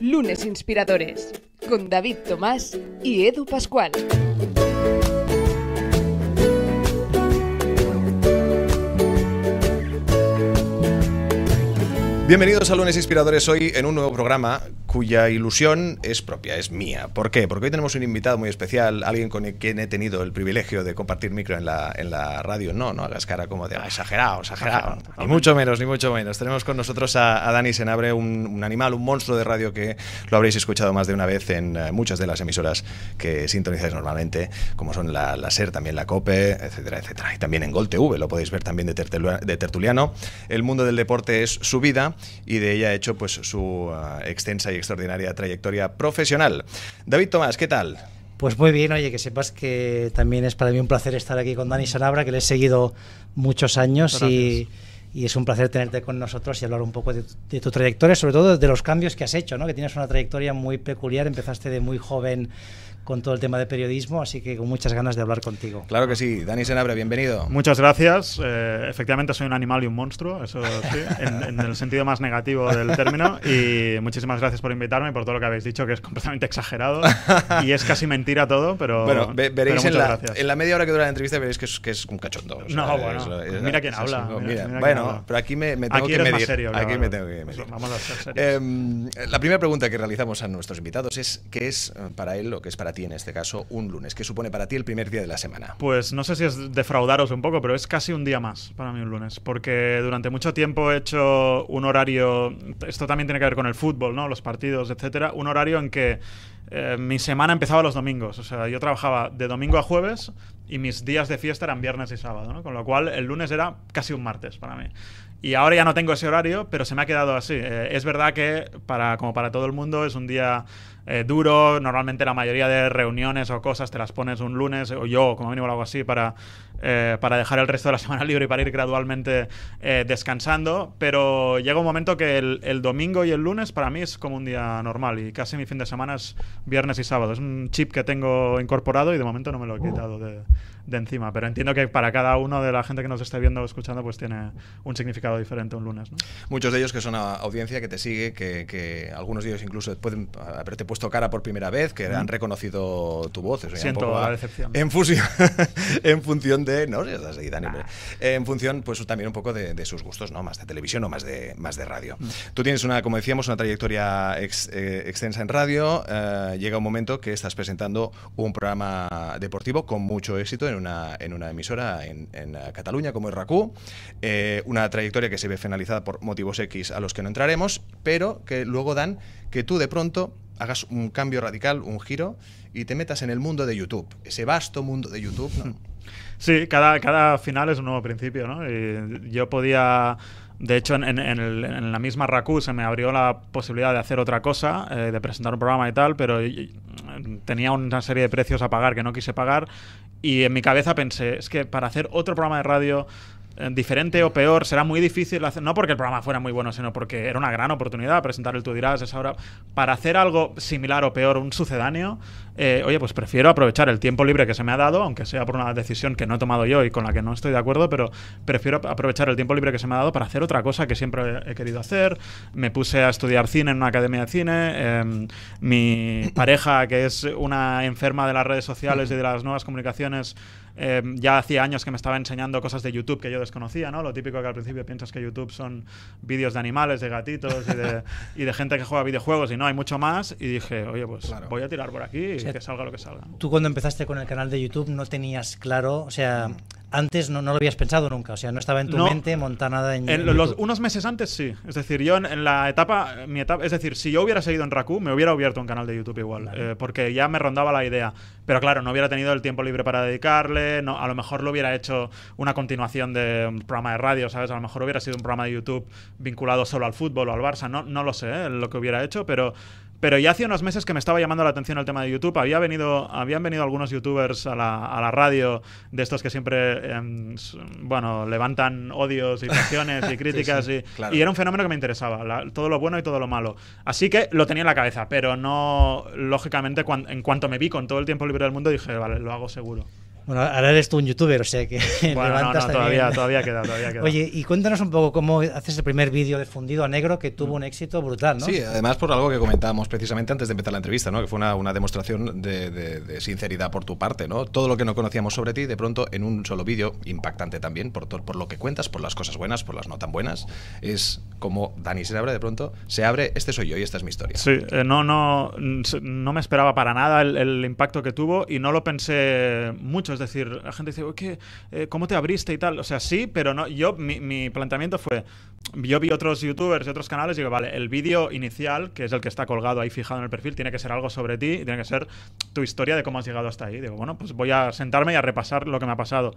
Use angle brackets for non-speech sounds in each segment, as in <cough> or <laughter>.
Lunes Inspiradores con David Tomás y Edu Pascual. Bienvenidos a Lunes Inspiradores hoy en un nuevo programa cuya ilusión es propia, es mía. ¿Por qué? Porque hoy tenemos un invitado muy especial, alguien con quien he tenido el privilegio de compartir micro en la, en la radio. No, no hagas cara como de exagerado, exagerado. Ni mucho menos, ni mucho menos. Tenemos con nosotros a, Dani Senabre, un, animal, un monstruo de radio que lo habréis escuchado más de una vez en eh, muchas de las emisoras que sintonizáis normalmente, como son la, SER, también la COPE, etcétera, etcétera. Y también en Gol TV, lo podéis ver también de, tertuliano. El mundo del deporte es su vida y de ella ha hecho pues su ah, extensa y extraordinaria trayectoria profesional. David Tomás, ¿qué tal? Pues muy bien, oye, que sepas que también es para mí un placer estar aquí con Dani Sanabra, que le he seguido muchos años y es un placer tenerte con nosotros y hablar un poco de, de, tu trayectoria, sobre todo de los cambios que has hecho, ¿no? que tienes una trayectoria muy peculiar, empezaste de muy joven con todo el tema de periodismo, así que con muchas ganas de hablar contigo. Claro que sí, Dani Senabre, bienvenido. Muchas gracias. Eh, efectivamente soy un animal y un monstruo, eso sí, en, el sentido más negativo del término. Y muchísimas gracias por invitarme y por todo lo que habéis dicho, que es completamente exagerado y es casi mentira todo, pero bueno, veréis en, la, media hora que dura la entrevista veréis que es, un cachondo. no, bueno, mira quién habla. bueno, pero aquí me, tengo que medir. Serio, aquí me tengo que pues Vamos a ser serios. Em, la primera pregunta que realizamos a nuestros invitados es qué es eh, para él lo que es para ti en este caso, un lunes. ¿Qué supone para ti el primer día de la semana? Pues no sé si es defraudaros un poco, pero es casi un día más para mí un lunes, porque durante mucho tiempo he hecho un horario, esto también tiene que ver con el fútbol, ¿no? los partidos, etcétera, un horario en que eh, mi semana empezaba los domingos. O sea, yo trabajaba de domingo a jueves y mis días de fiesta eran viernes y sábado, Con lo cual el lunes era casi un martes para mí. Y ahora ya no tengo ese horario, pero se me ha quedado así. Eh, es verdad que para, como para todo el mundo es un día eh, duro, normalmente la mayoría de reuniones o cosas te las pones un lunes, o yo como mínimo algo así, para, eh, para dejar el resto de la <laughs> semana libre y para ir gradualmente descansando, pero llega un momento que el, el, domingo y el lunes para mí es como un día normal y casi mi fin de semana es viernes y sábado. Es un chip que tengo incorporado y de momento no me lo he quitado de, de encima. Pero entiendo que para cada uno de la gente que nos está viendo o escuchando, pues tiene un significado diferente un lunes. ¿no? Muchos de ellos que son audiencia que te sigue, que, algunos de ellos incluso pueden haberte puesto cara por primera vez, que han reconocido tu voz. Siento la decepción. <laughs> En, función de. No, si estás ahí, En función, pues también un poco de, sus gustos, ¿no? Más de televisión o más de, más de radio. Mm. Tú tienes una, como decíamos, una trayectoria eh, extensa en radio. Eh, llega un momento que estás presentando un programa deportivo con mucho éxito en en una emisora en, eh, Cataluña como es RACU, eh, una trayectoria que se ve finalizada por motivos X a los que no entraremos, pero que luego dan que tú de pronto hagas un cambio radical, un giro, y te metas en el mundo de YouTube, ese vasto mundo de YouTube. ¿no? <laughs> Sí, cada, cada final es un nuevo principio, ¿no? yo podía... De hecho, en, la misma RACU se me abrió la posibilidad de hacer otra cosa, eh, de presentar un programa y tal, pero tenía una serie de precios a pagar que no quise pagar y en mi cabeza pensé, es que para hacer otro programa de radio eh, diferente o peor, será muy difícil hacer, no porque el programa fuera muy bueno, sino porque era una gran oportunidad presentar el Tú dirás esa hora para hacer algo similar o peor, un sucedáneo, eh, oye, pues prefiero aprovechar el tiempo libre que se me ha dado, aunque sea por una decisión que no he tomado yo y con la que no estoy de acuerdo, pero prefiero aprovechar el tiempo libre que se me ha dado para hacer otra cosa que siempre he querido hacer. Me puse a estudiar cine en una academia de cine. Em, mi <coughs> pareja, que es una enferma de las redes sociales y de las nuevas comunicaciones, em, ya hacía años que me estaba enseñando cosas de YouTube que yo desconocía, ¿no? Lo típico que al principio piensas que YouTube son vídeos de animales, de gatitos y de, <laughs> gente que juega videojuegos y no, hay mucho más. Y dije, oye, pues voy a tirar por aquí que salga lo que salga. Tú cuando empezaste con el canal de YouTube no tenías claro, o sea, antes no, no lo habías pensado nunca, o sea, no estaba en tu mente montar nada en, YouTube. Los, unos meses antes sí, es decir, yo en, la etapa, mi etapa, es decir, si yo hubiera seguido en Raku, me hubiera abierto un canal de YouTube igual, eh, porque ya me rondaba la idea, pero claro, no hubiera tenido el tiempo libre para dedicarle, no, a lo mejor lo hubiera hecho una continuación de un programa de radio, ¿sabes? A lo mejor hubiera sido un programa de YouTube vinculado solo al fútbol o al Barça, no, no lo sé eh, lo que hubiera hecho, pero pero ya hace unos meses que me estaba llamando la atención el tema de YouTube. Había venido, habían venido algunos youtubers a la, radio, de estos que siempre em, bueno, levantan odios y <laughs> y críticas. y, era un fenómeno que me interesaba, todo lo bueno y todo lo malo. Así que lo tenía en la cabeza, pero no, lógicamente, en cuanto me vi con todo el tiempo libre del mundo, dije, vale, lo hago seguro. Bueno, ahora eres tú un youtuber, o sea que <laughs> levantas no, todavía, todavía queda, todavía queda. Oye, y cuéntanos un poco cómo haces el primer vídeo de fundido a negro que tuvo un éxito brutal, ¿no? Sí, además por algo que comentábamos precisamente antes de empezar la entrevista, ¿no? Que fue una, demostración de, sinceridad por tu parte, ¿no? Todo lo que no conocíamos sobre ti, de pronto en un solo vídeo, impactante también por, por lo que cuentas, por las cosas buenas, por las no tan buenas, es como Dani se abre de pronto, se abre, este soy yo y esta es mi historia. Sí, eh, no, no, no me esperaba para nada el, el impacto que tuvo y no lo pensé mucho decir, la gente dice, ¿Qué, eh, ¿cómo te abriste y tal? O sea, sí, pero no. Yo, mi, mi planteamiento fue, yo vi otros youtubers y otros canales y digo, vale, el vídeo inicial, que es el que está colgado ahí fijado en el perfil, tiene que ser algo sobre ti y tiene que ser tu historia de cómo has llegado hasta ahí. Digo, bueno, pues voy a sentarme y a repasar lo que me ha pasado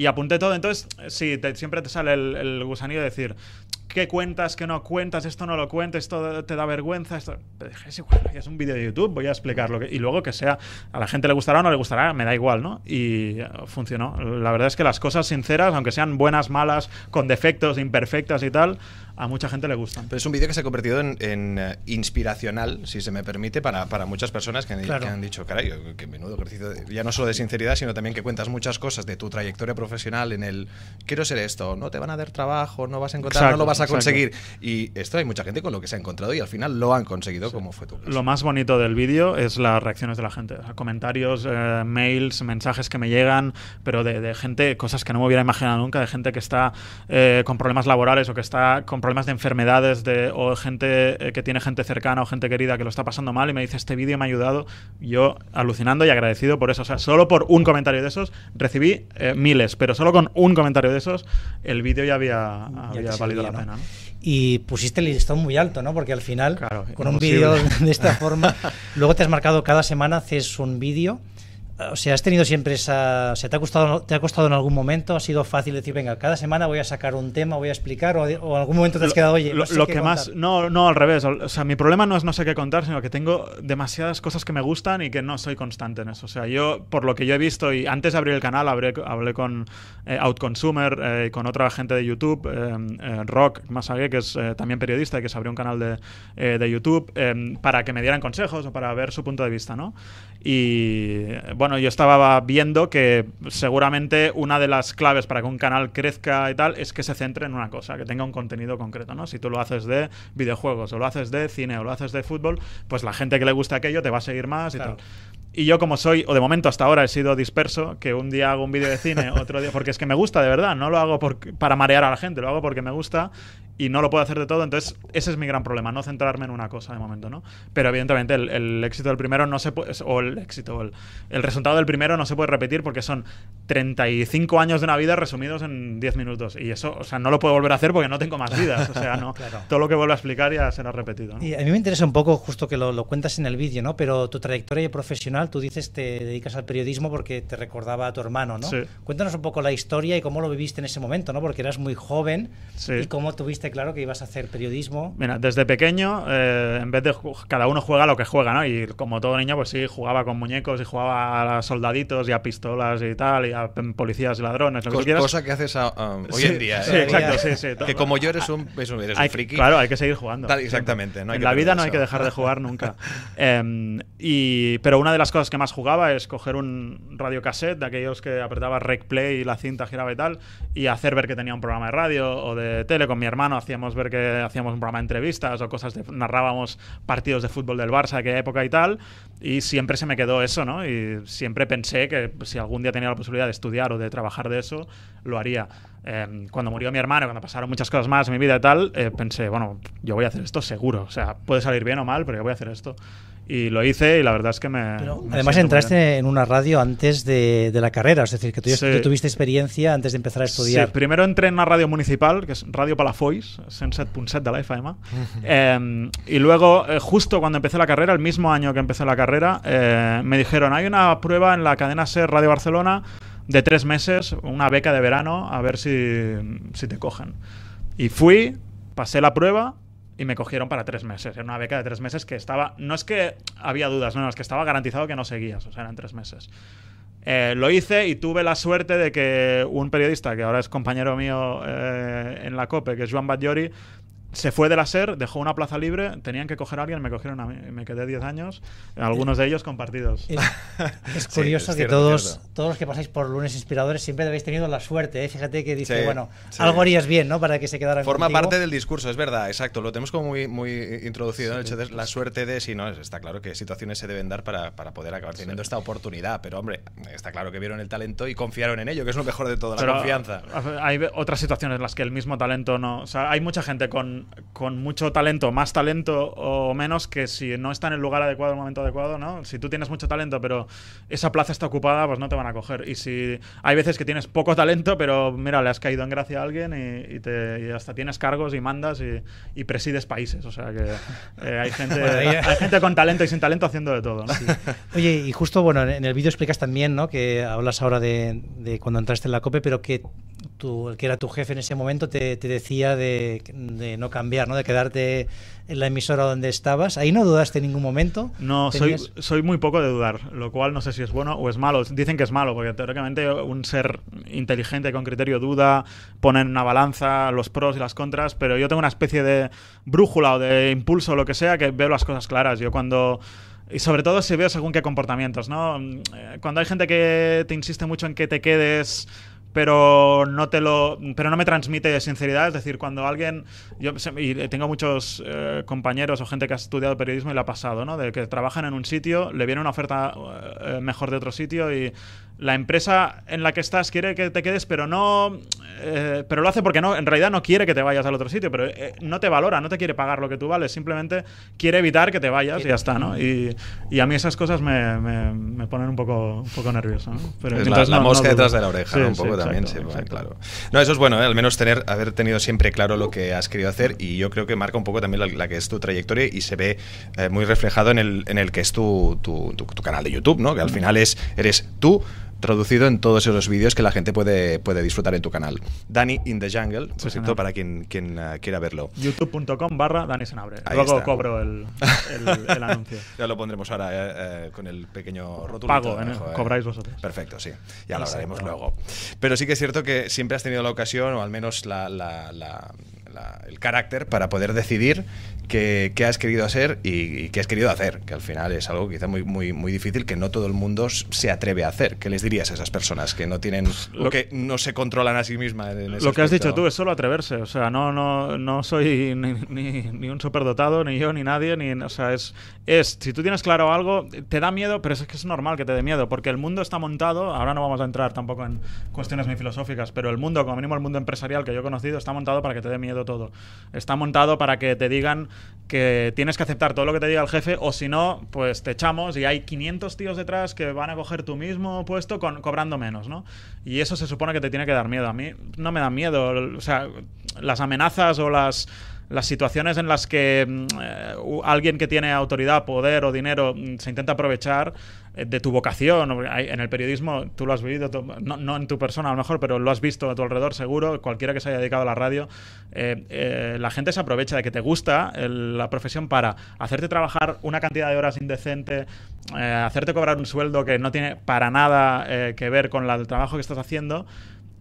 y apunté todo. Entonces, sí, siempre te sale el, gusanillo de decir, ¿qué cuentas, qué no cuentas? Esto no lo cuentes, esto te da vergüenza. Esto... Es igual, es un vídeo de YouTube, voy a explicarlo. Y luego que sea, a la gente le gustará o no le gustará, me da igual, ¿no? Y eh, funcionó. La verdad es que las cosas sinceras, aunque sean buenas, malas, con defectos, imperfectas y tal, a mucha gente le gustan. Pero es un vídeo que se ha convertido en, eh, inspiracional, si se me permite, para, para muchas personas que, han dicho, caray, qué menudo ejercicio, ya no solo de sinceridad, sino también que cuentas muchas cosas de tu trayectoria profesional profesional en el quiero ser esto, no te van a dar trabajo, no vas a encontrar, no lo vas a conseguir. Y esto hay mucha gente con lo que se ha encontrado y al final lo han conseguido como fue tu Lo más bonito del vídeo es las reacciones de la gente, comentarios, eh, mails, mensajes que me llegan, pero de, gente, cosas que no me hubiera imaginado nunca, de gente que está eh, con problemas laborales o que está con problemas de enfermedades de, o gente eh, que tiene gente cercana o gente querida que lo está pasando mal y me dice este vídeo me ha ayudado. Yo alucinando y agradecido por eso. O sea, solo por un comentario de esos recibí miles pero solo con un comentario de esos, el vídeo ya había, valido la pena. Y pusiste el listón muy alto, ¿no? Porque al final, con un vídeo <laughs> de esta forma, <laughs> luego te has marcado cada semana, haces un vídeo o sea, has tenido siempre esa. O ¿te ha, costado, ¿Te ha costado en algún momento? ¿Ha sido fácil decir, venga, cada semana voy a sacar un tema, voy a explicar? ¿O, en algún momento te has quedado, oye, no lo, que más. No, no, al revés. O sea, mi problema no es no sé qué contar, sino que tengo demasiadas cosas que me gustan y que no soy constante en eso. O sea, yo, por lo que yo he visto, y antes de abrir el canal, hablé, con eh, Outconsumer, y eh, con otra gente de YouTube, eh, Rock Rock Masague, que es también periodista y que se abrió un canal de, de YouTube, para que me dieran consejos o para ver su punto de vista, ¿no? Y bueno, yo estaba viendo que seguramente una de las claves para que un canal crezca y tal es que se centre en una cosa, que tenga un contenido concreto, ¿no? Si tú lo haces de videojuegos, o lo haces de cine, o lo haces de fútbol, pues la gente que le gusta aquello te va a seguir más y tal. Y yo como soy, o de momento hasta ahora he sido disperso, que un día hago un vídeo de cine, <laughs> otro día, porque es que me gusta de verdad, no lo hago para marear a la gente, lo hago porque me gusta y no lo puedo hacer de todo. Entonces, ese es mi gran problema, no centrarme en una cosa de momento, ¿no? Pero evidentemente el, éxito del primero no se puede, o el éxito, el, resultado del primero no se puede repetir porque son 35 años de una vida resumidos en 10 minutos. Y eso, o sea, no lo puedo volver a hacer porque no tengo más vidas. O sea, no. <laughs> Todo lo que vuelvo a explicar ya será repetido. Y a mí me interesa un poco, justo que lo, cuentas en el vídeo, ¿no? Pero tu trayectoria profesional, tú dices te dedicas al periodismo porque te recordaba a tu hermano, ¿no? Cuéntanos un poco la historia y cómo lo viviste en ese momento, ¿no? Porque eras muy joven y cómo tuviste claro que ibas a hacer periodismo? Mira, desde pequeño, eh, en vez de cada uno juega lo que juega, ¿no? Y como todo niño, pues sí, jugaba con muñecos y jugaba a soldaditos y a pistolas y tal, y a policías y ladrones, lo que que Cosa que haces hoy en día. Sí, ¿eh? exacto, sí, sí. Que como yo eres un, hay, friki. Claro, hay que seguir jugando. exactamente. en la vida no hay que dejar de jugar nunca. <laughs> Em, pero una de las cosas que más jugaba es coger un cassette de aquellos que apretaba rec play y la cinta giraba y tal, y hacer ver que tenía un programa de radio o de tele con mi hermano hacíamos ver que hacíamos un programa de entrevistas o cosas narrábamos partidos de fútbol del Barça aquella época y tal y siempre se me quedó eso no y siempre pensé que si algún día tenía la posibilidad de estudiar o de trabajar de eso lo haría em, cuando murió mi hermano cuando pasaron muchas cosas más en mi vida y tal eh, pensé bueno yo voy a hacer esto seguro o sea puede salir bien o mal pero yo voy a hacer esto y lo hice y la verdad es que me... además entraste en una radio antes de, de, la carrera, es decir, que tú, tuviste experiencia antes de empezar a estudiar. Sí, primero entré en una radio municipal, que es Radio Palafois, 107.7 de la FM, eh, em, y luego eh, justo cuando empecé la carrera, el mismo año que empecé la carrera, eh, me dijeron, hay una prueba en la cadena SER Radio Barcelona de tres meses, una beca de verano, a ver si, si te cogen. Y fui, pasé la prueba y me cogieron para tres meses. Era una beca de tres meses que estaba, no es que había dudas, no, es que estaba garantizado que no seguías, o sea, eran tres meses. Eh, lo hice y tuve la suerte de que un periodista, que ahora es compañero mío eh, en la COPE, que es Juan Batllori, se fue de la SER, dejó una plaza libre, tenían que coger a alguien, me cogieron a mí, me quedé 10 años, algunos de ellos compartidos. Es, <laughs> curioso que todos, todos los que pasáis por lunes inspiradores siempre habéis tenido la suerte, ¿eh? fíjate que dice, bueno, algo harías bien, ¿no? Para que se quedaran Forma parte del discurso, es verdad, exacto, lo tenemos como muy, muy introducido, el hecho de la suerte de, si no, está claro que situaciones se deben dar para, para poder acabar teniendo esta oportunidad, pero hombre, está claro que vieron el talento y confiaron en ello, que es lo mejor de todo, la confianza. Hay otras situaciones en las que el mismo talento no, o sea, hay mucha gente con con, mucho talento, más talento o menos, que si no está en el lugar adecuado, el momento adecuado, ¿no? Si tú tienes mucho talento, pero esa plaza está ocupada, pues no te van a coger. Y si hay veces que tienes poco talento, pero mira, le has caído en gracia a alguien y, te, hasta tienes cargos y mandas y, presides países. O sea que eh, hay, gente, <laughs> gente con talento y sin talento haciendo de todo. Oye, y justo, bueno, en el vídeo explicas también, ¿no? Que hablas ahora de, cuando entraste en la COPE, pero que tú, el que era tu jefe en ese momento te, decía de, de no cambiar, ¿no? De quedarte en la emisora donde estabas. Ahí no dudaste en ningún momento. No, soy, soy muy poco de dudar, lo cual no sé si es bueno o es malo. Dicen que es malo, porque teóricamente un ser inteligente con criterio duda, pone en una balanza los pros y las contras, pero yo tengo una especie de brújula o de impulso o lo que sea que veo las cosas claras. Yo cuando... Y sobre todo si veo según qué comportamientos, ¿no? Mm, eh, cuando hay gente que te insiste mucho en que te quedes pero no te lo pero no me transmite sinceridad es decir cuando alguien yo y tengo muchos eh, compañeros o gente que ha estudiado periodismo y le ha pasado no de que trabajan en un sitio le viene una oferta eh, mejor de otro sitio y la empresa en la que estás quiere que te quedes, pero no. Eh, pero lo hace porque no, en realidad no quiere que te vayas al otro sitio, pero eh, no te valora, no te quiere pagar lo que tú vales, simplemente quiere evitar que te vayas y ya está, ¿no? Y, a mí esas cosas me, ponen un poco, un poco nervioso, ¿no? la, mosca detrás de la oreja, un poco también, sí, claro. No, eso es bueno, ¿eh? al menos tener, haber tenido siempre claro lo que has querido hacer y yo creo que marca un poco también la, que es tu trayectoria y se ve eh, muy reflejado en el, en el que es tu, canal de YouTube, ¿no? Que al mm. final es, eres tú traducido en todos esos vídeos que la gente puede, puede disfrutar en tu canal. Dani in the Jungle, por cierto, para quien, quien eh, quiera verlo. youtube.com barra Dani Senabre. Luego cobro el, anuncio. <laughs> ya lo pondremos ahora eh, eh, con el pequeño rótulo. Pago, cobráis vosotros. Perfecto, sí. Ya lo haremos luego. Pero sí que es cierto que siempre has tenido la ocasión, o al menos la el carácter para poder decidir qué, has querido hacer y, qué has querido hacer, que al final es algo quizá muy, muy, muy difícil que no todo el mundo se atreve a hacer. ¿Qué les dirías a esas personas que no tienen pues lo, que no se controlan a sí mismas? lo que has dicho tú es solo atreverse, o sea, no, no, no soy ni, ni un superdotado, ni yo, ni nadie, ni, o sea, es es, si tú tienes claro algo, te da miedo, pero es que es normal que te dé miedo, porque el mundo está montado, ahora no vamos a entrar tampoco en cuestiones muy filosóficas, pero el mundo, como mínimo el mundo empresarial que yo he conocido, está montado para que te dé miedo todo. Está montado para que te digan que tienes que aceptar todo lo que te diga el jefe, o si no, pues te echamos y hay 500 tíos detrás que van a coger tu mismo puesto con, cobrando menos, ¿no? Y eso se supone que te tiene que dar miedo. A mí no me da miedo, o sea, las amenazas o las las situaciones en las que mm, eh, alguien que tiene autoridad, poder o dinero mm, se intenta aprovechar eh, de tu vocación. En el periodismo tú lo has vivido, no, en tu persona a lo mejor, pero lo has visto a tu alrededor seguro, cualquiera que se haya dedicado a la radio, eh, la gente se aprovecha de que te gusta la profesión para hacerte trabajar una cantidad de horas indecente, hacerte cobrar un sueldo que no tiene para nada que ver con el trabajo que estás haciendo.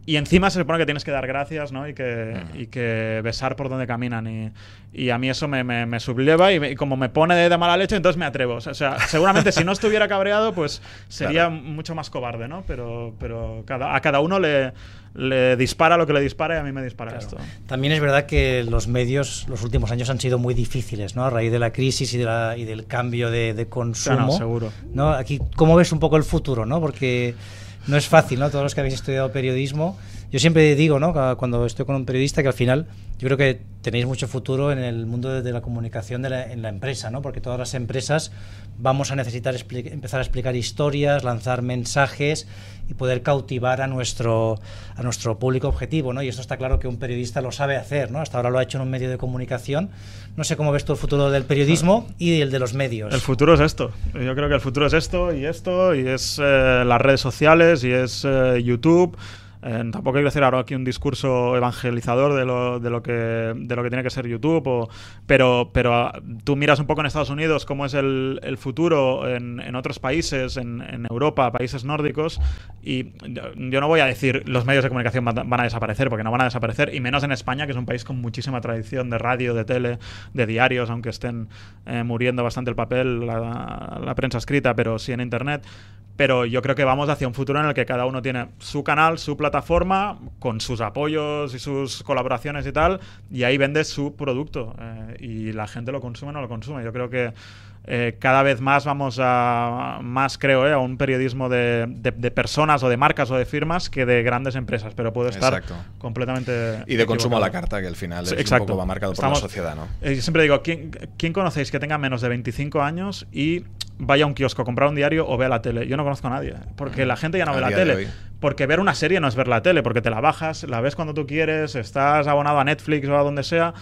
Y encima se supone que tienes que dar gracias, ¿no? Y que, que besar por donde caminan. Y, a mí eso me, subleva y, como me pone de, mal mala leche, entonces me atrevo. O sea, seguramente si no estuviera cabreado, pues sería mucho más cobarde, ¿no? Pero, pero a cada uno le, le dispara lo que le dispara y a mí me dispara esto. También es verdad que los medios los últimos años han sido muy difíciles, ¿no? A raíz de la crisis y, de la, y del cambio de, consumo. seguro. ¿no? Aquí, ¿cómo ves un poco el futuro, no? Porque no es fácil, ¿no? Todos los que habéis estudiado periodismo yo siempre digo, ¿no? cuando estoy con un periodista, que al final yo creo que tenéis mucho futuro en el mundo de, la comunicación en la empresa, ¿no? porque todas las empresas vamos a necesitar empezar a explicar historias, lanzar mensajes y poder cautivar a nuestro, a nuestro público objetivo. ¿no? Y esto está claro que un periodista lo sabe hacer, ¿no? hasta ahora lo ha hecho en un medio de comunicación. No sé cómo ves tú el futuro del periodismo y el de los medios. El futuro es esto. Yo creo que el futuro es esto y esto, y es eh, las redes sociales, y es eh, YouTube, eh, tampoco quiero hacer ahora aquí un discurso evangelizador de lo, de lo, que, de lo que tiene que ser YouTube, pero, pero ah, tú miras un poco en Estados Unidos cómo es el, futuro en, en, otros países, en, Europa, países nórdicos, y yo, no voy a decir los medios de comunicación van, a desaparecer, porque no van a desaparecer, y menos en España, que es un país con muchísima tradición de radio, de tele, de diarios, aunque estén eh, muriendo bastante el papel, la, la prensa escrita, pero sí en Internet. Pero yo creo que vamos hacia un futuro en el que cada uno tiene su canal, su plataforma, plataforma con sus apoyos y sus colaboraciones y tal, y ahí vendes su producto eh, y la gente lo consume o no lo consume. Yo creo que eh, cada vez más vamos a, más creo, eh, a un periodismo de, personas o de marcas o de firmas que de grandes empresas, pero puedo estar completamente... Y de consumo a la carta, que al final es exacto. va marcado por la sociedad, ¿no? Eh, siempre digo, ¿quién, conocéis que tenga menos de 25 años y vaya a un kiosco a comprar un diario o vea la tele. Yo no conozco a nadie, porque la gente ya no ve la tele. Porque ver una serie no es ver la tele, porque te la bajas, la ves cuando tú quieres, estás abonado a Netflix o a donde sea,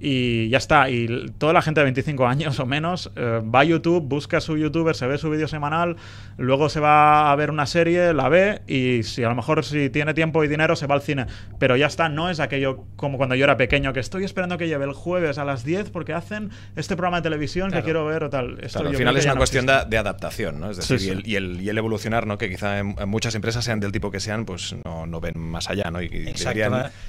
y ya está, y toda la gente de 25 años o menos eh, va a YouTube, busca su youtuber, se ve su vídeo semanal, luego se va a ver una serie, la ve y si a lo mejor si tiene tiempo y dinero se va al cine. Pero ya está, no es aquello como cuando yo era pequeño, que estoy esperando que lleve el jueves a las 10 porque hacen este programa de televisión que quiero ver o tal. al final es una cuestión de, adaptación, ¿no? Es decir, Y, el, evolucionar, ¿no? Que quizá en, muchas empresas, sean del tipo que sean, pues no, no ven más allá, ¿no? Y,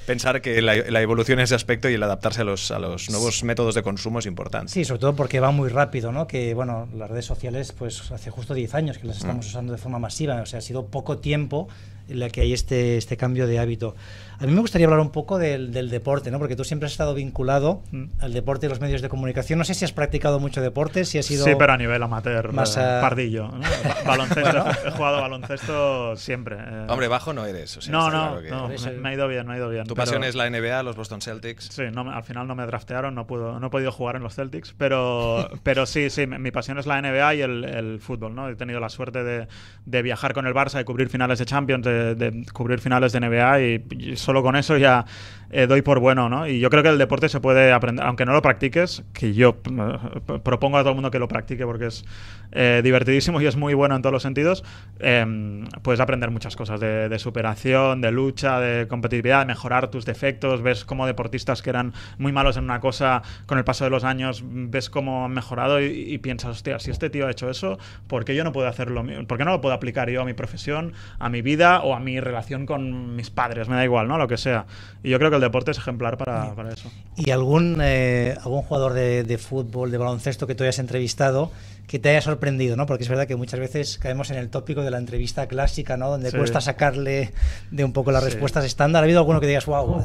pensar que la, evolución es ese aspecto y el adaptarse a los los nuevos métodos de consumo es importante. Sí, sobre todo porque va muy rápido, ¿no? Que, bueno, las redes sociales, pues hace justo 10 años que las estamos mm. usando de forma masiva, o sea, ha sido poco tiempo en la que hay este, este cambio de hábito. A mí me gustaría hablar un poco del, deporte, ¿no? Porque tú siempre has estado vinculado mm. al deporte y los medios de comunicación. No sé si has practicado mucho deporte, si has sido... Sí, pero a nivel amateur, más, eh, pardillo. <laughs> baloncesto, he jugado baloncesto siempre. Eh. Hombre, bajo no eres. no, no, me, ha ido bien, me ha ido bien. Tu pasión es la NBA, los Boston Celtics. Sí, al final no me draftearon, no, puedo, no he podido jugar en los Celtics, pero, <laughs> pero sí, sí, mi pasión es la NBA y el, fútbol, ¿no? He tenido la suerte de, de, viajar con el Barça, de cubrir finales de Champions, de, cubrir finales de NBA y solo con eso ya eh, doy por bueno, ¿no? Y yo creo que el deporte se puede aprender, aunque no lo practiques, que yo eh, propongo a todo el mundo que lo practique porque es eh, divertidísimo <laughs> y es muy bueno en todos los sentidos, em, puedes aprender muchas cosas de, superación, de lucha, de competitividad, de mejorar tus defectos, ves como deportistas que eran muy malos en una cosa, con el paso de los años, ves cómo han mejorado y, piensas, hostia, si este tío ha hecho eso, ¿por qué yo no puedo hacerlo? ¿Por qué no lo puedo aplicar yo a mi profesión, a mi vida o a mi relación con mis padres? Me da igual, ¿no? Lo que sea. Y yo creo que el deporte es ejemplar para, eso. ¿Y algún, eh, algún jugador de, de, fútbol, de baloncesto que tú hayas entrevistado que te haya sorprendido, ¿no? Porque es verdad que muchas veces caemos en el tópico de la entrevista clásica, ¿no? Donde cuesta sacarle de un poco las respuestas estándar. ¿Ha habido alguno que digas, wow?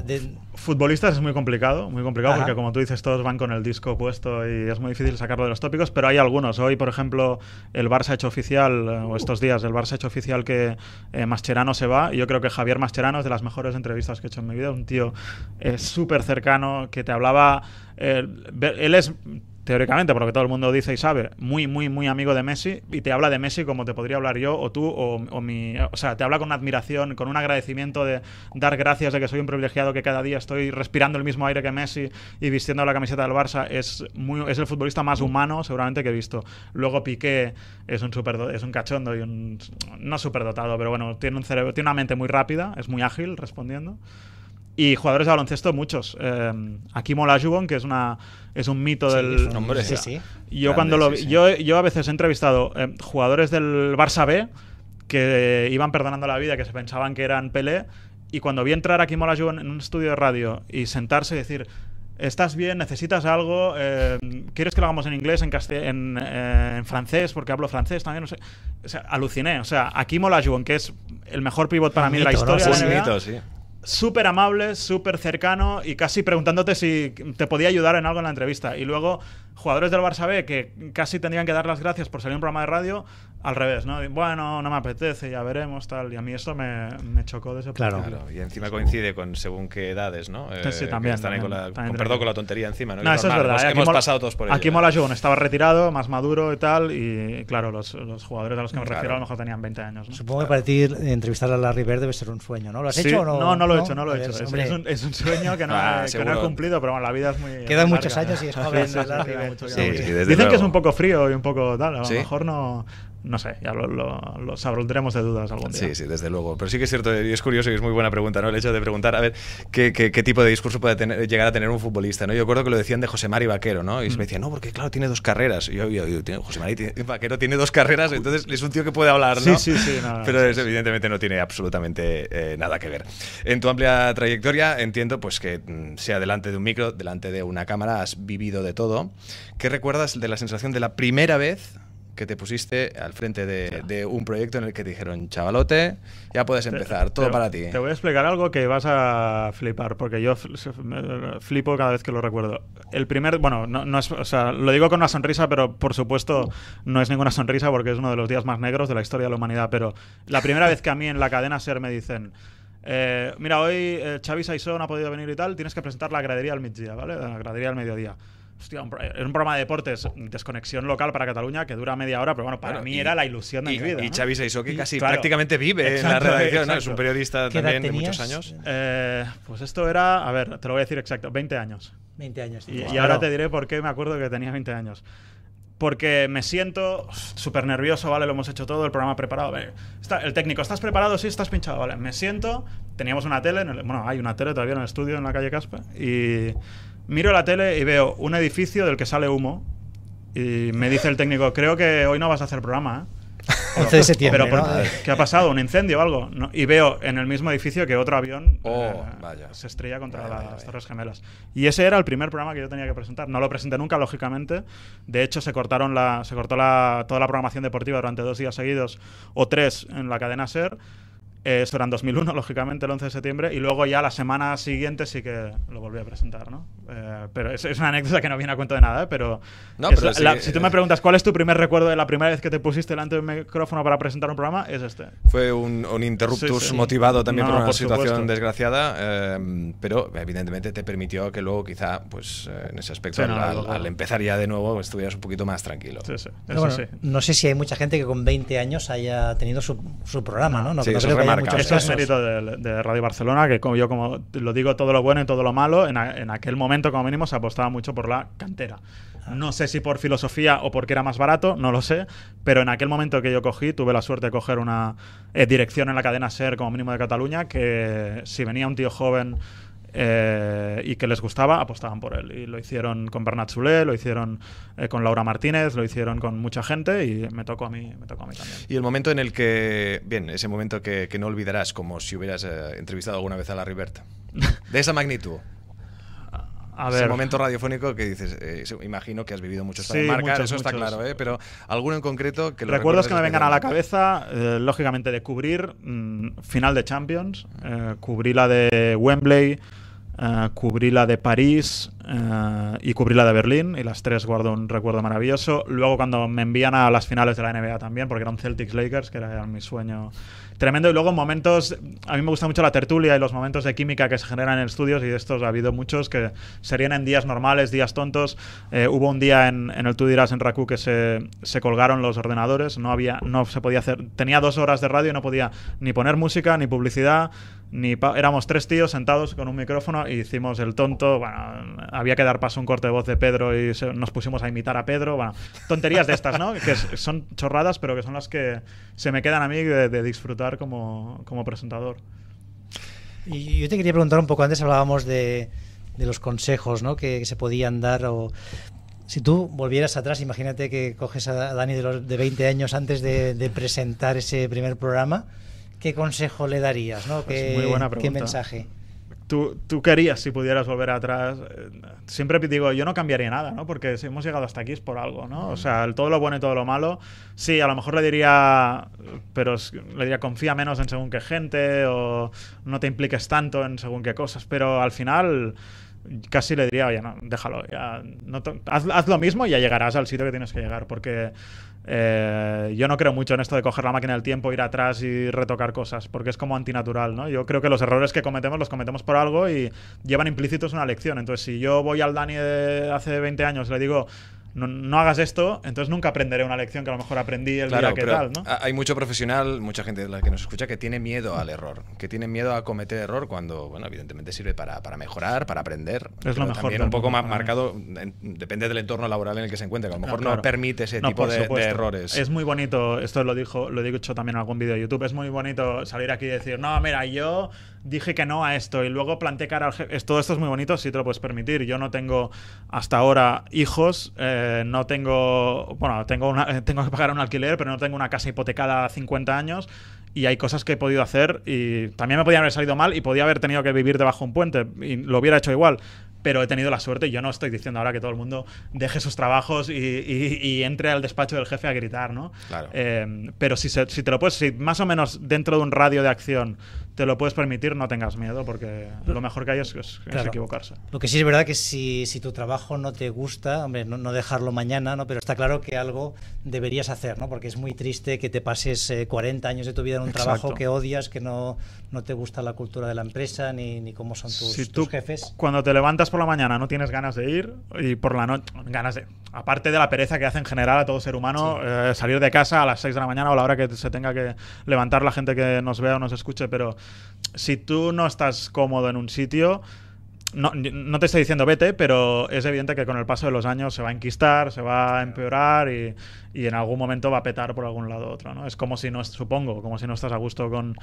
Futbolistas es muy complicado, muy complicado, porque como tú dices, todos van con el disco puesto y es muy difícil sacarlo de los tópicos, pero hay algunos. Hoy, por ejemplo, el Barça ha hecho oficial, o estos días, el Barça ha hecho oficial que eh, Mascherano se va. Yo creo que Javier Mascherano es de las mejores entrevistas que he hecho en mi vida. Un tío eh, súper cercano, que te hablaba... Eh, él es teóricamente, por lo que todo el mundo dice y sabe, muy, muy, muy amigo de Messi y te habla de Messi como te podría hablar yo o tú o, mi... O sea, te habla con una admiración, con un agradecimiento de dar gracias de que soy un privilegiado, que cada día estoy respirando el mismo aire que Messi y vistiendo la camiseta del Barça. Es, muy, es el futbolista más humano seguramente que he visto. Luego Piqué es un, super, es un cachondo y un... no superdotado, pero bueno, tiene, un cerebro, tiene una mente muy rápida, es muy ágil respondiendo. Y jugadores de baloncesto, muchos. Eh, aquí Mola que es una es un mito del. nombre, sí, sí. Yo cuando lo yo, yo, a veces he entrevistado eh, jugadores del Barça B que iban perdonando la vida, que se pensaban que eran Pelé. Y cuando vi entrar a Mola Jubon en un estudio de radio y sentarse y decir. ¿Estás bien? ¿Necesitas algo? Eh, ¿Quieres que lo hagamos en inglés, en, en, eh, en, francés? Porque hablo francés también, no sé. aluciné. O sea, aquí Mola que es el mejor pivot para mí de la historia. es De mito, sí súper amable, súper cercano y casi preguntándote si te podía ayudar en algo en la entrevista. Y luego jugadores del Barça B que casi tendrían que dar las gracias por salir en un programa de radio, al revés, ¿no? Bueno, no me apetece, ya veremos, tal. Y a mí eso me, chocó de ese claro. claro. Y encima coincide con según qué edades, ¿no? sí, eh, también. con la, perdón con la tontería encima, ¿no? no eso es verdad. hemos pasado todos por ello. Aquí mola Jun, estaba retirado, más maduro y tal. Y claro, los, los jugadores a los que me refiero a lo mejor tenían 20 años. Supongo que para ti entrevistar a Larry Bird debe ser un sueño, ¿no? ¿Lo has hecho o no? No, no lo he hecho, no lo he hecho. Es, un, sueño que no, <laughs> ah, he cumplido, pero bueno, la vida es muy. Quedan muchos años y es <laughs> joven, Larry Dicen que es un poco frío y un poco tal, a lo mejor no no sé, ya lo, lo, de dudas algún día. Sí, sí, desde luego. Pero sí que es cierto, y es curioso y es muy buena pregunta, ¿no? El hecho de preguntar, a ver, qué, tipo de discurso puede llegar a tener un futbolista, ¿no? Yo recuerdo que lo decían de José Mari Vaquero, ¿no? Y mm. me decía, no, porque claro, tiene dos carreras. Y yo, yo, José Mari Vaquero tiene dos carreras, entonces es un tío que puede hablar, ¿no? Sí, sí, sí. Pero evidentemente no tiene absolutamente eh, nada que ver. En tu amplia trayectoria, entiendo, pues que mm, sea delante de un micro, delante de una cámara, has vivido de todo. ¿Qué recuerdas de la sensación de la primera vez que te pusiste al frente de, un proyecto en el que te dijeron, chavalote, ya puedes empezar, todo para ti. Te voy a explicar algo que vas a flipar, porque yo flipo cada vez que lo recuerdo. El primer, bueno, no, no o sea, lo digo con una sonrisa, pero por supuesto no es ninguna sonrisa porque es uno de los días más negros de la historia de la humanidad, pero la primera vez que a mí en la cadena SER me dicen... Eh, mira, hoy eh, Xavi ha podido venir y tal, tienes que presentar la gradería al mediodía, ¿vale? La gradería al mediodía. Hostia, un, eh, era un programa de deportes, mm, desconexión local para Cataluña que dura media hora, pero bueno, para mí era la ilusión de mi vida. Y Xavi que casi prácticamente vive en la <laughs> redacción, es un periodista también de muchos años. Eh, pues esto era, a ver, te lo voy a decir exacto, 20 años. 20 años. Y, y ahora te diré por qué me acuerdo que tenía 20 años porque me siento súper nervioso, ¿vale? Lo hemos hecho todo, el programa preparado. Está, el técnico, ¿estás preparado? Sí, estás pinchado, ¿vale? Me siento, teníamos una tele, en bueno, hay una tele todavía en el estudio, en la calle Caspa, y Miro la tele y veo un edificio del que sale humo. Y me dice el técnico, creo que hoy no vas a hacer programa, ¿eh? <laughs> ¿Qué ha pasado? ¿Un incendio o algo? y veo en el mismo edificio que otro avión oh, eh, se estrella contra las Torres Gemelas. Y ese era el primer programa que yo tenía que presentar. No lo presenté nunca, lógicamente. De hecho, se cortaron la, se cortó toda la programación deportiva durante dos días seguidos o tres en la cadena SER. Eh, eso era en 2001, <laughs> lógicamente, el 11 de septiembre, y luego ya la semana siguiente sí que lo volví a presentar, ¿no? Eh, pero es, una anécdota que no viene a cuento de nada, ¿eh? pero, si tú me preguntas cuál es tu primer recuerdo de la primera vez que te pusiste delante del micrófono para presentar un programa, es este. Fue un, un interruptus motivado también por una situación desgraciada, eh, pero evidentemente te permitió que luego quizá, pues en ese aspecto, al, empezar ya de nuevo, estuvieras un poquito más tranquilo. no sé si hay mucha gente que con 20 años haya tenido su, programa, ¿no? no creo que ese es el mérito de, Radio Barcelona, que como yo como lo digo todo lo bueno y todo lo malo, en, aquel momento como mínimo se apostaba mucho por la cantera. Ah. No sé si por filosofía o porque era más barato, no lo sé, pero en aquel momento que yo cogí, tuve la suerte de coger una eh, dirección en la cadena SER como mínimo de Cataluña, que si venía un tío joven eh, y que les gustaba, apostaban por él. Y lo hicieron con Bernat Zulé, lo hicieron eh, con Laura Martínez, lo hicieron con mucha gente y me tocó a mí, también. Y el momento en el que, bien, ese momento que, no olvidarás, como si hubieras eh, entrevistado alguna vez a la Riberta. De esa magnitud. A ver. Ese momento radiofónico que dices, imagino que has vivido muchos sí, eso está claro, ¿eh? pero alguno en concreto que lo Recuerdos que me vengan a la cabeza, lógicamente, de cubrir mm, final de Champions, cubrí la de Wembley, a cubrir la de París, y eh, cubrí la de Berlín y las tres guardo un recuerdo maravilloso. Luego cuando me envían a las finales de la NBA también, porque eran Celtics Lakers, que era mi sueño tremendo. Y luego momentos, a mí me gusta mucho la tertulia y los momentos de química que se generan en estudios y de estos ha habido muchos que serían en días normales, días tontos. Eh, hubo un día en, el Tú dirás en Raku que se, se, colgaron los ordenadores, no había, no se podía hacer, tenía dos horas de radio y no podía ni poner música, ni publicidad, ni... éramos tres tíos sentados con un micrófono y hicimos el tonto, bueno, había que dar paso a un corte de voz de Pedro y nos pusimos a imitar a Pedro. Bueno, tonterías de estas, ¿no? <laughs> que son chorradas, pero que son las que se me quedan a mí de, disfrutar como, presentador. Y yo te quería preguntar un poco, antes hablábamos de, los consejos ¿no? que, se podían dar o si tú volvieras atrás, imagínate que coges a Dani de, de 20 años antes de, presentar ese primer programa, ¿qué consejo le darías? ¿no? Pues muy buena ¿Qué mensaje? tú, querías si pudieras volver atrás. Eh, siempre digo, yo no cambiaría nada, ¿no? Porque si hemos llegado hasta aquí es por algo, ¿no? O sea, todo lo bueno y todo lo malo. Sí, a lo mejor le diría, pero le diría, confía menos en según qué gente o no te impliques tanto en según qué cosas, pero al final casi le diría, oye, no, déjalo, haz, haz, lo mismo y ya llegarás al sitio que tienes que llegar, porque eh, yo no creo mucho en esto de coger la máquina del tiempo, ir atrás y retocar cosas, porque es como antinatural, ¿no? Yo creo que los errores que cometemos los cometemos por algo y llevan implícitos una lección, entonces si yo voy al Dani de hace 20 años y le digo no, hagas esto, entonces nunca aprenderé una lección que a lo mejor aprendí el día que tal, ¿no? Hay mucho profesional, mucha gente de la que nos escucha, que tiene miedo al error, que tiene miedo a cometer error cuando, bueno, evidentemente sirve para, mejorar, para aprender. Es lo mejor. También un poco más marcado, depende del entorno laboral en el que se encuentre, que a lo mejor no, permite ese tipo de, errores. Es muy bonito, esto lo dijo, lo he dicho también en algún vídeo de YouTube, es muy bonito salir aquí y decir, no, mira, yo dije que no a esto y luego planteé cara al jefe. Todo esto es muy bonito si te lo puedes permitir. Yo no tengo hasta ahora hijos, eh, no tengo, bueno, tengo, una, <laughs> tengo que pagar un alquiler, pero no tengo una casa hipotecada a 50 años y hay cosas que he podido hacer y también me podía haber salido mal y podía haber tenido que vivir debajo de un puente y lo hubiera hecho igual pero he tenido la suerte, yo no estoy diciendo ahora que todo el mundo deje sus trabajos y, entre al despacho del jefe a gritar, ¿no? Eh, pero si, te lo puedes, si más o menos dentro de un radio de acción te lo puedes permitir, no tengas miedo, porque lo mejor que hay es, equivocarse. Lo que sí es verdad que si, tu trabajo no te gusta, hombre, no, dejarlo mañana, ¿no? Pero está claro que algo deberías hacer, ¿no? Porque es muy triste que te pases 40 eh, años de tu vida en un trabajo que odias, que no, te gusta la cultura de la empresa ni, cómo son tus, jefes. Cuando te levantas por la mañana no tienes ganas de ir y por la noche ganas de... Aparte de la pereza que hace en general a todo ser humano eh, salir de casa a las 6 de la mañana o a la hora que se tenga que levantar la gente que nos vea o nos escuche, pero si tú no estás cómodo en un sitio, no, no, te estoy diciendo vete, pero es evidente que con el paso de los años se va a enquistar, se va a empeorar y, en algún momento va a petar por algún lado u otro. ¿no? Es como si no, supongo, como si no estás a gusto con,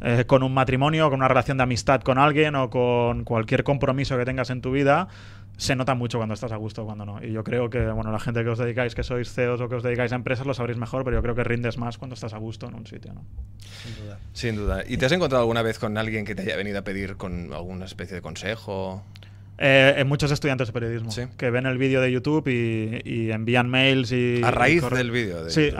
eh, con un matrimonio, con una relación de amistad con alguien o con cualquier compromiso que tengas en tu vida se nota mucho cuando estás a gusto cuando no. Y yo creo que, bueno, la gente que os dedicáis, que sois CEOs o que os dedicáis a empresas, lo sabréis mejor, pero yo creo que rindes más cuando estás a gusto en un sitio, ¿no? Sin duda. Sin duda. ¿Y te has encontrado alguna vez con alguien que te haya venido a pedir con alguna especie de consejo? Eh, muchos estudiantes de periodismo que ven el vídeo de YouTube y, envían mails y... A raíz del vídeo. sí,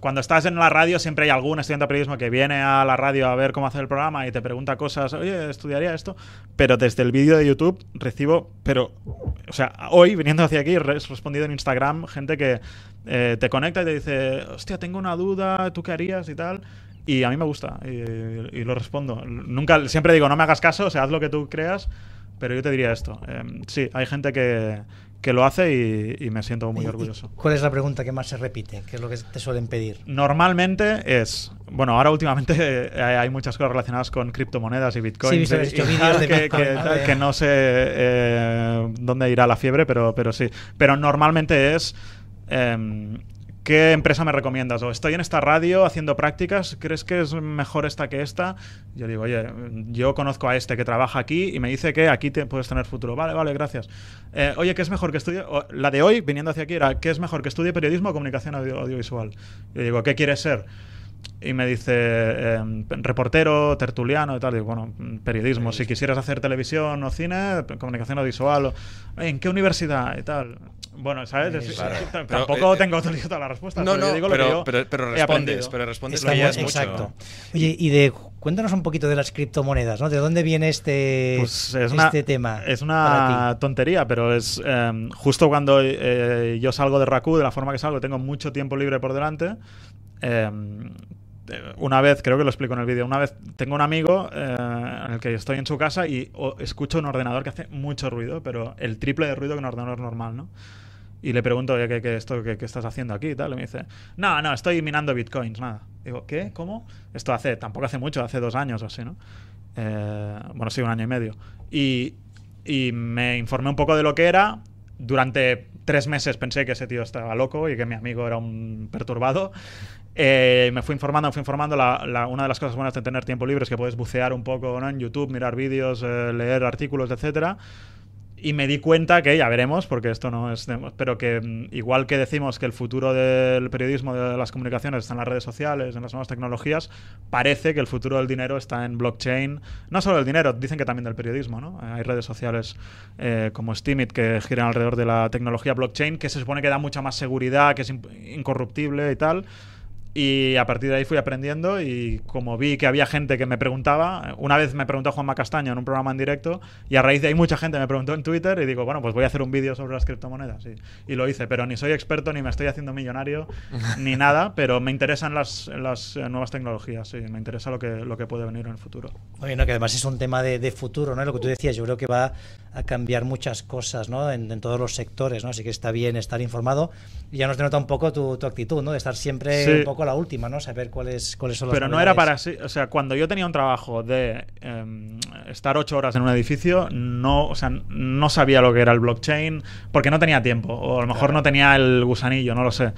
cuando estás en la radio siempre hay algún estudiante de periodismo que viene a la radio a ver cómo hacer el programa y te pregunta cosas, oye, estudiaría esto, pero desde el vídeo de YouTube recibo, pero, o sea, hoy viniendo hacia aquí, he respondido en Instagram gente que eh, te conecta y te dice, hostia, tengo una duda, ¿tú qué harías y tal? Y a mí me gusta y, y lo respondo. Nunca, siempre digo, no me hagas caso, o sea, haz lo que tú creas. Pero yo te diría esto. Em, sí, hay gente que, lo hace y, me siento muy orgulloso. ¿Cuál es la pregunta que más se repite? ¿Qué es lo que te suelen pedir? Normalmente es, bueno, ahora últimamente <laughs> hay muchas cosas relacionadas con criptomonedas y bitcoin. Sí, que, no sé eh, dónde irá la fiebre, pero, pero sí. Pero normalmente es... Em, ¿Qué empresa me recomiendas? O estoy en esta radio haciendo prácticas, ¿crees que es mejor esta que esta? Yo digo, oye, yo conozco a este que trabaja aquí y me dice que aquí te puedes tener futuro. Vale, vale, gracias. Eh, oye, ¿qué es mejor que estudie? la de hoy, viniendo hacia aquí, era ¿qué es mejor que estudie periodismo o comunicación audiovisual? Yo digo, ¿qué quieres ser? y me dice em, reportero, tertuliano y tal. Digo bueno, periodismo. si quisieras hacer televisión o cine, comunicación audiovisual. O, ¿En qué universidad y tal? Bueno, ¿sabes? Eh, tampoco eh, eh, tengo toda la respuesta. No, no, digo pero, pero, respondes, pero respondes que Exacto. Oye, y de, cuéntanos un poquito de las criptomonedas, ¿no? ¿De dónde viene este, pues este tema? Es una tontería, pero es em, justo cuando yo salgo de Raku, de la forma que salgo, tengo mucho tiempo libre por delante em, una vez, creo que lo explico en el vídeo, una vez tengo un amigo en el que estoy en su casa y escucho un ordenador que hace mucho ruido, pero el triple de ruido que un ordenador normal, ¿no? Y le pregunto, ¿qué, estás haciendo aquí? tal, me dice, no, no, estoy minando bitcoins, nada. Digo, ¿qué? ¿Cómo? Esto hace, tampoco hace mucho, hace dos años o así, ¿no? Eh, bueno, sí, un año y medio. Y, me informé un poco de lo que era. Durante tres meses pensé que ese tío estaba loco y que mi amigo era un perturbado. Eh, me fui informando, me fui informando. una de las cosas buenas de tener tiempo libre es que puedes bucear un poco en YouTube, mirar vídeos, eh, leer artículos, etcétera. Y me di cuenta que, ya veremos, porque esto no es. Pero que mm, igual que decimos que el futuro del periodismo, de las comunicaciones, está en las redes sociales, en las nuevas tecnologías, parece que el futuro del dinero está en blockchain. No solo del dinero, dicen que también del periodismo, ¿no? Eh, hay redes sociales eh, como Steemit que giran alrededor de la tecnología blockchain, que se supone que da mucha más seguridad, que es incorruptible y tal. Y a partir de ahí fui aprendiendo y como vi que había gente que me preguntaba, una vez me preguntó Juanma Castaño en un programa en directo y a raíz de ahí mucha gente me preguntó en Twitter y digo, bueno, pues voy a hacer un vídeo sobre las criptomonedas. Y, lo hice, pero ni soy experto, ni me estoy haciendo millonario, <laughs> ni nada, pero me interesan las, eh, nuevas tecnologías, y me interesa lo que, lo que puede venir en el futuro. Bueno, que además es un tema de, de futuro, ¿no? Lo que tú decías, yo creo que va a cambiar muchas cosas ¿no? en, todos los sectores, ¿no? así que está bien estar informado. Y ya nos denota un poco tu, actitud, ¿no? de estar siempre un poco a la última, ¿no? saber cuáles, cuáles son los Pero no era para sí, o sea, cuando yo tenía un trabajo de em, estar ocho horas en un edificio, no, o sea, no sabía lo que era el blockchain porque no tenía tiempo, o a lo mejor no tenía el gusanillo, no lo sé.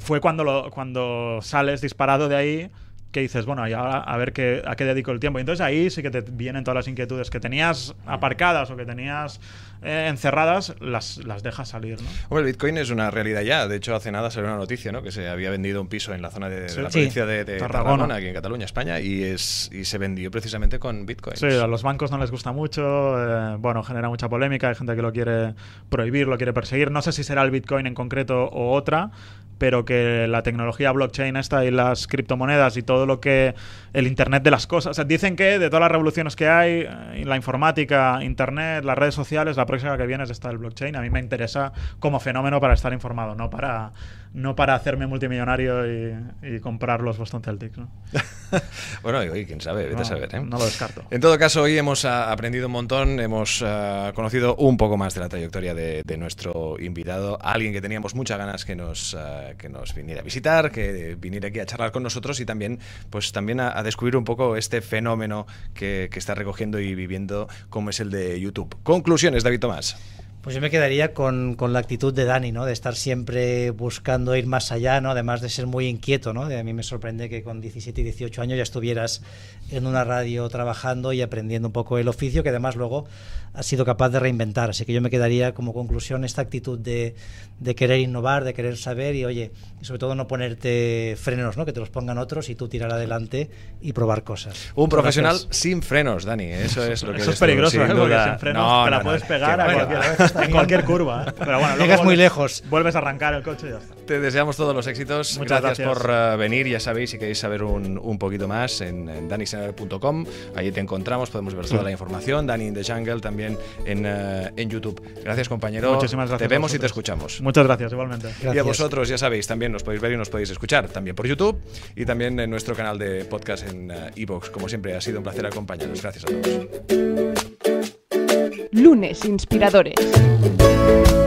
Fue cuando, lo, cuando sales disparado de ahí que dices, bueno, y ahora a ver qué, a qué dedico el tiempo. Y entonces ahí sí que te vienen todas las inquietudes que tenías aparcadas o que tenías eh, encerradas, las, deja salir. ¿no? el Bitcoin es una realidad ya. De hecho, hace nada salió una noticia ¿no? que se había vendido un piso en la zona de, la provincia de, Tarragona. aquí en Cataluña, España, y, es, se vendió precisamente con Bitcoin. Sí, a los bancos no les gusta mucho. Eh, bueno, genera mucha polémica. Hay gente que lo quiere prohibir, lo quiere perseguir. No sé si será el Bitcoin en concreto o otra pero que la tecnología blockchain esta y las criptomonedas y todo lo que el internet de las cosas, o dicen que de todas las revoluciones que hay, eh, la informática, internet, las redes sociales, la que viene es esta el blockchain. A mí me interesa como fenómeno para estar informado, no para no para hacerme multimillonario y, comprar los Boston Celtics. ¿no? <laughs> bueno, y, quién sabe, vete a saber. ¿eh? No lo descarto. En todo caso, hoy hemos ah, aprendido un montón, hemos ah, conocido un poco más de la trayectoria de, nuestro invitado, alguien que teníamos muchas ganas que nos, ah, que nos viniera a visitar, que viniera aquí a charlar con nosotros y también, pues, también a, descubrir un poco este fenómeno que, que está recogiendo y viviendo como es el de YouTube. Conclusiones, David Tomás. Pues yo me quedaría con, la actitud de Dani, ¿no? De estar siempre buscando ir más allá, ¿no? Además de ser muy inquieto, ¿no? De a mí me sorprende que con 17 y 18 años ya estuvieras en una radio trabajando y aprendiendo un poco el oficio, que además luego has sido capaz de reinventar. Así que yo me quedaría como conclusión esta actitud de, querer innovar, de querer saber y, oye, sobre todo no ponerte frenos, ¿no? Que te los pongan otros y tú tirar adelante y probar cosas. Un profesional sin frenos, Dani. Eso es lo que... Eso es peligroso, ¿eh? Porque sin frenos no, la puedes pegar a cualquier en cualquier curva. ¿eh? <laughs> Pero bueno, Llegas muy lejos. Vuelves a arrancar el coche y ya está. Te deseamos todos los éxitos. Muchas gracias, por eh, venir. Ya sabéis, si queréis saber un, poquito más, en, en ahí Allí te encontramos, podemos ver toda la información. Dani in the Jungle también en, eh, en YouTube. Gracias, compañero. Muchísimas gracias. Te vemos y te escuchamos. Muchas gracias, igualmente. Gracias. Y a vosotros, ya sabéis, también nos podéis ver y nos podéis escuchar también por YouTube y también en nuestro canal de podcast en Evox. Como siempre, ha sido un placer acompañaros. Gracias a todos. Lunes Inspiradores.